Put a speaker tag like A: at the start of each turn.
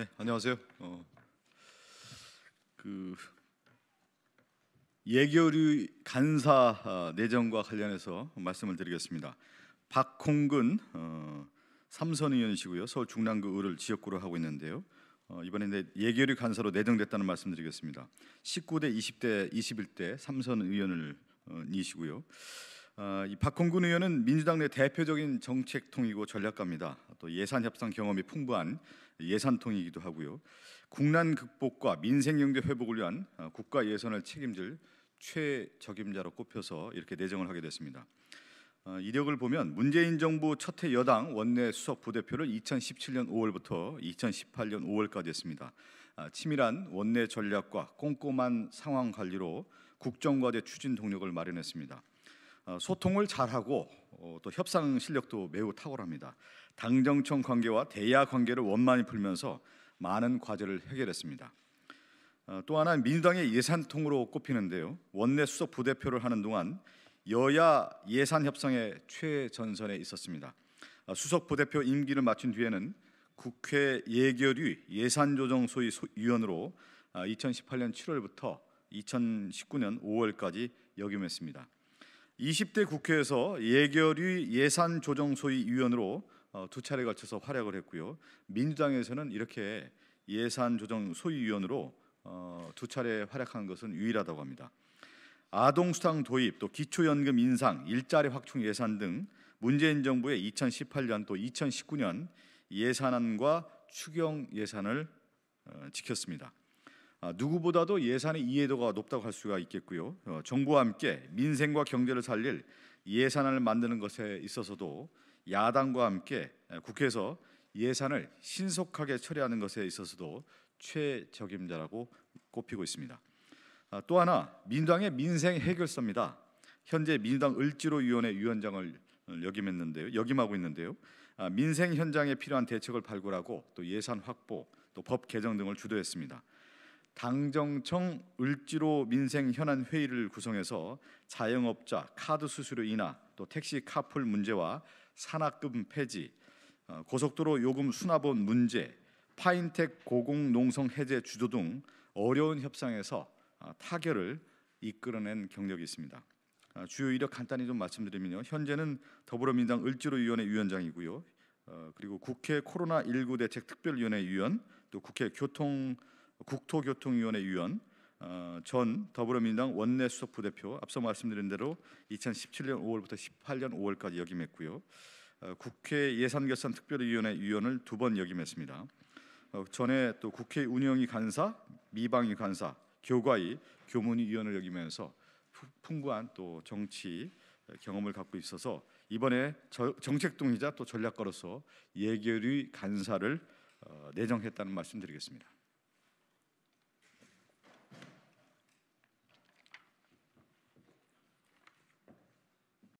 A: 네, 안녕하세요. 어, 그 예교류 간사 어, 내정과 관련해서 말씀을 드리겠습니다. 박홍근 어, 삼선 의원이시고요, 서울 중랑구 을을 지역구로 하고 있는데요. 어, 이번에 예교류 간사로 내정됐다는 말씀드리겠습니다. 19대, 20대, 21대 삼선 의원을 이시고요. 어, 어, 이 박홍근 의원은 민주당 내 대표적인 정책통이고 전략가입니다. 또 예산 협상 경험이 풍부한 예산통이기도 하고요. 국난 극복과 민생 경제 회복을 위한 어, 국가 예산을 책임질 최적임자로 꼽혀서 이렇게 내정을 하게 됐습니다. 어, 이력을 보면 문재인 정부 첫해 여당 원내 수석 부대표를 2017년 5월부터 2018년 5월까지 했습니다. 아, 치밀한 원내 전략과 꼼꼼한 상황 관리로 국정과제 추진 동력을 마련했습니다. 어, 소통을 잘하고 어, 또 협상 실력도 매우 탁월합니다. 당정청 관계와 대야 관계를 원만히 풀면서 많은 과제를 해결했습니다. 어, 또 하나 민주당의 예산 통으로 꼽히는데요. 원내 수석 부대표를 하는 동안 여야 예산 협상의 최전선에 있었습니다. 수석 부대표 임기를 마친 뒤에는 국회 예결위 예산조정 소위 위원으로 2018년 아, 7월부터 2019년 5월까지 역임했습니다. 20대 국회에서 예결위 예산 조정 소위 위원으로 어, 두 차례 걸쳐서 활약을 했고요. 민주당에서는 이렇게 예산 조정 소위 위원으로 어, 두 차례 활약한 것은 유일하다고 합니다. 아동 수당 도입, 또 기초 연금 인상, 일자리 확충 예산 등 문재인 정부의 2018년 또 2019년 예산안과 추경 예산을 어, 지켰습니다. 아, 누구보다도 예산의 이해도가 높다고 할 수가 있겠고요. 어, 정부와 함께 민생과 경제를 살릴 예산안을 만드는 것에 있어서도 야당과 함께 국회에서 예산을 신속하게 처리하는 것에 있어서도 최적임자라고 꼽히고 있습니다. 아, 또 하나 민당의 민생 해결서입니다. 현재 민당 을지로위원회 위원장을 역임했는데요. 역임하고 있는데요. 아, 민생 현장에 필요한 대책을 발굴하고 또 예산 확보, 또 법 개정 등을 주도했습니다. 당정청 을지로 민생 현안 회의를 구성해서 자영업자 카드 수수료 인하, 또 택시 카풀 문제와 산악금 폐지, 어, 고속도로 요금 수납원 문제, 파인텍 고공 농성 해제 주도 등 어려운 협상에서 어, 타결을 이끌어낸 경력이 있습니다. 어, 주요 이력 간단히 좀 말씀드리면요. 현재는 더불어민당 을지로위원회 위원장이고요. 그리고 국회 코로나 19 대책 특별위원회 위원, 또 국회 교통 국토교통위원회 위원 어, 전 더불어민주당 원내 수석 부대표 앞서 말씀드린 대로 2017년 5월부터 18년 5월까지 역임했고요. 어, 국회 예산결산특별위원회 위원을 두 번 역임했습니다. 어, 전에 또 국회 운영위 간사, 미방위 간사, 교과위, 교문위 위원을 역이면서 풍부한 또 정치 어, 경험을 갖고 있어서 이번에 저, 정책동이자 또 전략가로서 예결위 간사를 어, 내정했다는 말씀드리겠습니다.